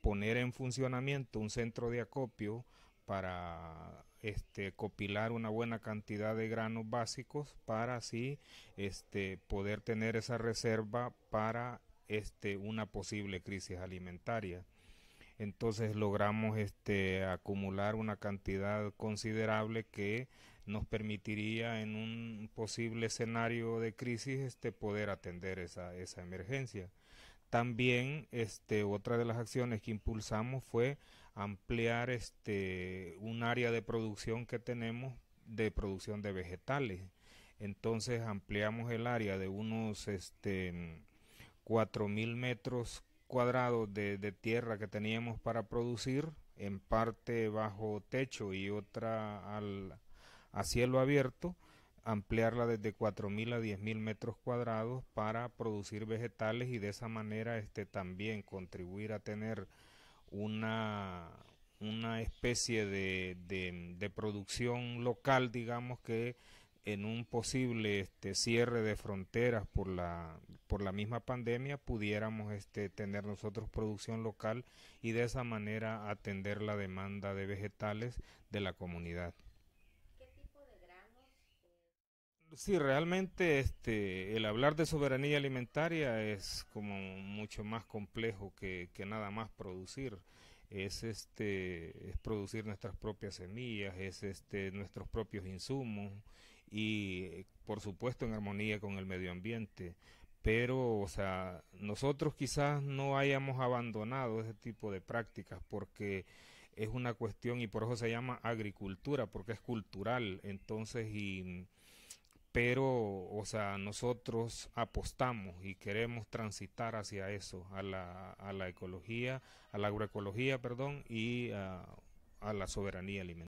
poner en funcionamiento un centro de acopio para este, copilar una buena cantidad de granos básicos para así este, poder tener esa reserva para este, una posible crisis alimentaria. Entonces logramos este, acumular una cantidad considerable que nos permitiría en un posible escenario de crisis este, poder atender esa emergencia. También este, otra de las acciones que impulsamos fue ampliar este, un área de producción que tenemos de producción de vegetales. Entonces ampliamos el área de unos este, 4.000 metros cuadrados de, tierra que teníamos para producir, en parte bajo techo y otra al, a cielo abierto ampliarla desde 4.000 a 10.000 metros cuadrados para producir vegetales y de esa manera este, también contribuir a tener una, una especie de, de, producción local, digamos que en un posible este, cierre de fronteras por la, por la misma pandemia pudiéramos este, tener nosotros producción local y de esa manera atender la demanda de vegetales de la comunidad. Sí, realmente este, el hablar de soberanía alimentaria es como mucho más complejo que, que nada más producir. Es, este, es producir nuestras propias semillas, es este, nuestros propios insumos y por supuesto en armonía con el medio ambiente. Pero, o sea, nosotros quizás no hayamos abandonado ese tipo de prácticas porque es una cuestión y por eso se llama agricultura, porque es cultural. Entonces, y pero, o sea, nosotros apostamos y queremos transitar hacia eso, a la, a la ecología, a la agroecología, perdón, y a, a la soberanía alimentaria.